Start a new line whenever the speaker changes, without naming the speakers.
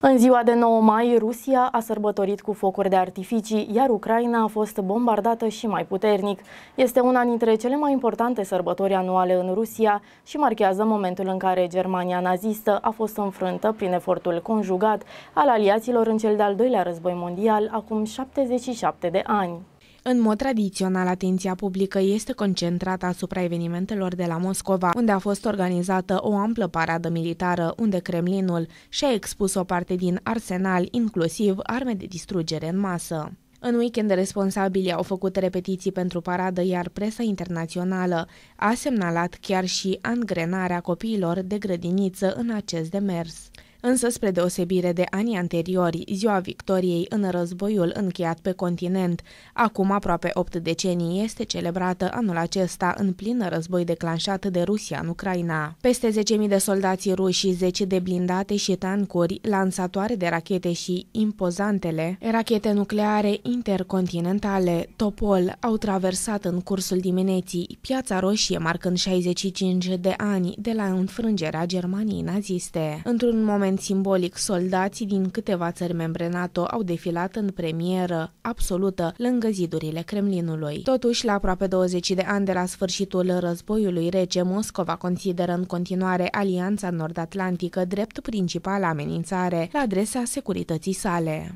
În ziua de 9 mai, Rusia a sărbătorit cu focuri de artificii, iar Ucraina a fost bombardată și mai puternic. Este una dintre cele mai importante sărbători anuale în Rusia și marchează momentul în care Germania nazistă a fost înfrântă prin efortul conjugat al aliaților în cel de-al doilea război mondial acum 77 de ani.
În mod tradițional, atenția publică este concentrată asupra evenimentelor de la Moscova, unde a fost organizată o amplă paradă militară, unde Kremlinul și-a expus o parte din arsenal, inclusiv arme de distrugere în masă. În weekend, responsabilii au făcut repetiții pentru paradă, iar presa internațională a semnalat chiar și angrenarea copiilor de grădiniță în acest demers. Însă, spre deosebire de anii anteriori, Ziua Victoriei în războiul încheiat pe continent, acum aproape opt decenii, este celebrată anul acesta în plin război declanșat de Rusia în Ucraina. Peste 10.000 de soldați ruși, 10 de blindate și tancuri, lansatoare de rachete și impozantele, rachete nucleare intercontinentale, Topol, au traversat în cursul dimineții Piața Roșie, marcând 65 de ani de la înfrângerea Germaniei naziste. Într-un moment moment simbolic, soldații din câteva țări membre NATO au defilat în premieră absolută lângă zidurile Kremlinului. Totuși, la aproape 20 de ani de la sfârșitul războiului rece, Moscova consideră în continuare Alianța Nord-Atlantică drept principală amenințare la adresa securității sale.